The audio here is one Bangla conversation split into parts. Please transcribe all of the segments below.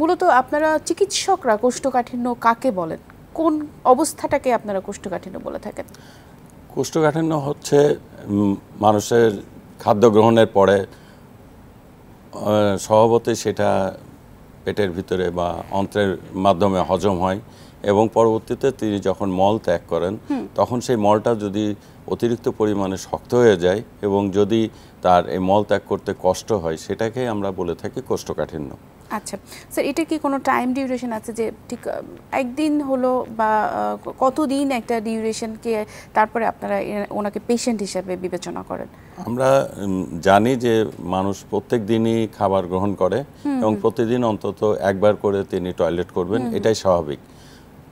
মূলত আপনারা চিকিৎসকরা কোষ্ঠকাঠিন্য কাকে বলেন কোন অবস্থাটাকে আপনারা কোষ্ঠকাঠিন্য বলে থাকেন কোষ্ঠকাঠিন্য হচ্ছে মানুষের খাদ্য গ্রহণের পরে স্বভাবতে সেটা পেটের ভিতরে বা অন্ত্রের মাধ্যমে হজম হয় এবং পরবর্তীতে তিনি যখন মল ত্যাগ করেন তখন সেই মলটা যদি অতিরিক্ত পরিমাণে শক্ত হয়ে যায় এবং যদি তার এই মল ত্যাগ করতে কষ্ট হয় সেটাকে আমরা বলে থাকি কোষ্ঠকাঠিন্য আচ্ছা স্যার এটা কি কোনো টাইম ডিউরেশন আছে যে ঠিক একদিন হলো বা কতদিন একটা ডিউরেশনকে তারপরে আপনারা ওনাকে পেশেন্ট হিসাবে বিবেচনা করেন আমরা জানি যে মানুষ প্রত্যেক দিনই খাবার গ্রহণ করে এবং প্রতিদিন অন্তত একবার করে তিনি টয়লেট করবেন এটাই স্বাভাবিক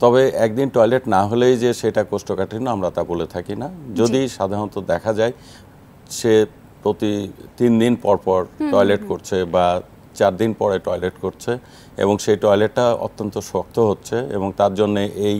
তবে একদিন টয়লেট না হলেই যে সেটা কোষ্ঠকাঠিন্য আমরা তা বলে থাকি না যদি সাধারণত দেখা যায় সে প্রতি তিন দিন পরপর টয়লেট করছে বা চার দিন পরে টয়লেট করছে এবং সেই টয়লেটটা অত্যন্ত শক্ত হচ্ছে এবং তার জন্য এই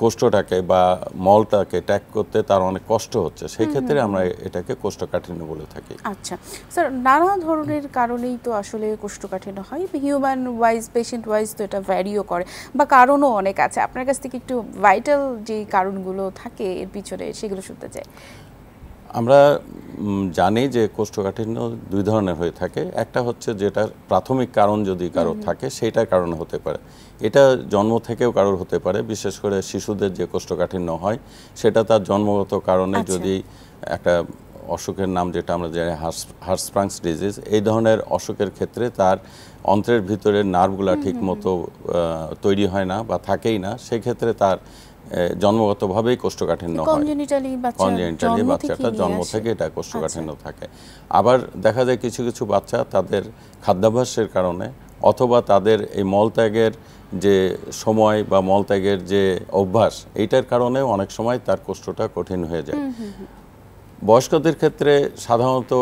কোষ্ঠটাকে বা মলটাকে ট্যাগ করতে তার অনেক কষ্ট হচ্ছে সেই ক্ষেত্রে আমরা এটাকে কোষ্ঠকাঠিন্য বলে থাকি আচ্ছা স্যার নানা ধরনের কারণেই তো আসলে কোষ্ঠকাঠিন্য হয় হিউম্যান ওয়াইজ পেশেন্ট ওয়াইজ তো এটা ভ্যারিও করে বা কারণও অনেক আছে আপনার কাছ থেকে একটু ভাইটাল যে কারণগুলো থাকে এর পিছনে সেগুলো শুনতে চাই আমরা জানি যে কোষ্ঠকাঠিন্য দুই ধরনের হয়ে থাকে একটা হচ্ছে যেটা প্রাথমিক কারণ যদি কারোর থাকে সেইটার কারণে হতে পারে এটা জন্ম থেকেও কারোর হতে পারে বিশেষ করে শিশুদের যে কোষ্ঠকাঠিন্য হয় সেটা তার জন্মগত কারণে আচ্ছা। যদি একটা অসুখের নাম যেটা আমরা জানি হার্সপ্রাংস ডিজিজ এই ধরনের অসুখের ক্ষেত্রে তার অন্ত্রের ভিতরে নার্ভগুলো ঠিকমতো তৈরি হয় না বা থাকেই না সেক্ষেত্রে তার জন্মগতভাবেই কোষ্ঠকাঠিন্য হয় কনজেনিটালি বাচ্চাটা জন্ম থেকে এটা কোষ্ঠকাঠিন্য আচ্ছা। থাকে আবার দেখা যায় কিছু কিছু বাচ্চা তাদের খাদ্যাভ্যাসের কারণে অথবা তাদের এই মলত্যাগের যে সময় বা মলত্যাগের যে অভ্যাস এইটার কারণেও অনেক সময় তার কোষ্ঠটা কঠিন হয়ে যায় বয়স্কদের ক্ষেত্রে সাধারণত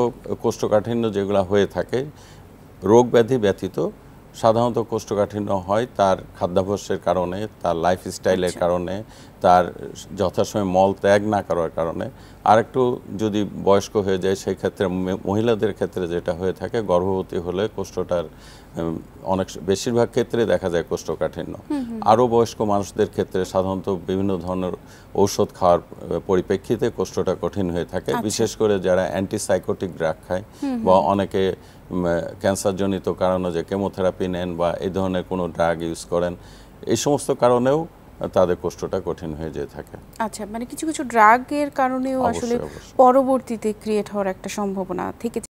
কোষ্ঠকাঠিন্য যেগুলো হয়ে থাকে রোগ ব্যাধি ব্যতীত সাধারণত কোষ্ঠকাঠিন্য হয় তার খাদ্যাভ্যাসের কারণে তার লাইফস্টাইলের আচ্ছা। কারণে তার যথাসময়ে মল ত্যাগ না করার কারণে আর একটু যদি বয়স্ক হয়ে যায় সেই ক্ষেত্রে মহিলাদের ক্ষেত্রে যেটা হয়ে থাকে গর্ভবতী হলে কোষ্ঠটার অনেক বেশিরভাগ ক্ষেত্রে দেখা যায় কোষ্ঠকাঠিন্য আরও বয়স্ক মানুষদের ক্ষেত্রে সাধারণত বিভিন্ন ধরনের ঔষধ খাওয়ার পরিপ্রেক্ষিতে কোষ্ঠটা কঠিন হয়ে থাকে আচ্ছা। বিশেষ করে যারা অ্যান্টিসাইকোটিক ড্রাগ খায় বা অনেকে ক্যান্সারজনিত কারণে যে কেমোথেরাপি নেন বা এই ধরনের কোনো ড্রাগ ইউজ করেন এই সমস্ত কারণেও তাদের কষ্টটা কঠিন হয়ে যেয়ে থাকে আচ্ছা মানে কিছু কিছু ড্রাগের কারণেও আসলে পরবর্তীতে ক্রিয়েট হওয়ার একটা সম্ভাবনা থেকে